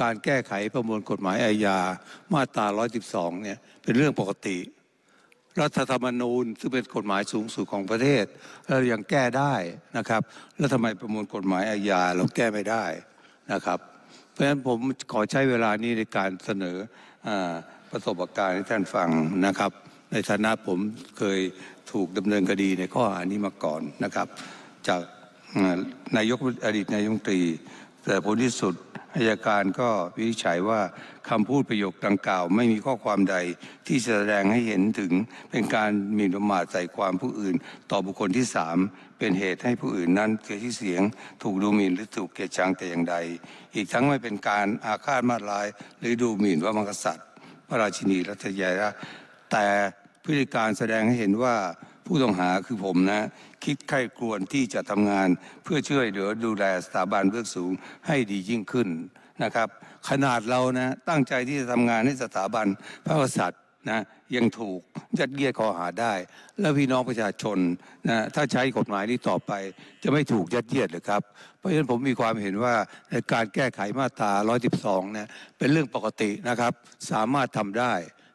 การแก้ไขประมวลกฎหมายอาญามาตรา112เนี่ยเป็นเรื่องปกติ รัฐธรรมนูญซึ่งเป็นกฎหมายสูงสุดของประเทศเรายังแก้ได้นะครับแล้วทำไมประมวลกฎหมายอาญา เราแก้ไม่ได้นะครับเพราะฉะนั้นผมขอใช้เวลานี้ในการเสนออประสบการณ์ให้ท่านฟังนะครับในฐานะผมเคยถูกดำเนินคดีในข้อหานี้มาก่อนนะครับจากนายกอดีตนายกรัฐมนตรีแต่ผลที่สุดอายการก็วิจัยว่าคำพูดประโยคดังกล่าวไม่มีข้อความใดที่แสดงให้เห็นถึงเป็นการมีนมาใส่ความผู้อื่น ต่อบุคคลที่สามเป็นเหตุให้ผู้อื่นนั้นเกียที่เสียง ถูกดูหมิ่นหรือถูกเกลียดชังแต่อย่างใด อีกทั้งไม่เป็นการอาฆาตมาร้ายหรือดูหมิ่นว่ามังกษัตริย์พระราชินีรัชยาแต่พฤติการแสดงให้เห็นว่าผู้ต้องหาคือผมนะ คิดไข้ครวนที่จะทำงานเพื่อช่วยเหลือดูแลสถาบันเบื้องสูงให้ดียิ่งขึ้นนะครับ ขนาดเรานะ ตั้งใจที่จะทำงานให้สถาบันพระกษัตริย์นะยังถูก ยัดเยียดข้อหาได้ แล้วพี่น้องประชาชนนะถ้าใช้กฎหมายนี้ต่อไป จะไม่ถูกยัดเยียดหรือครับเพราะฉะนั้นผมมีความเห็นว่าการแก้ไขมาตรา112เนี่ยเป็นเรื่องปกตินะครับสามารถทำได้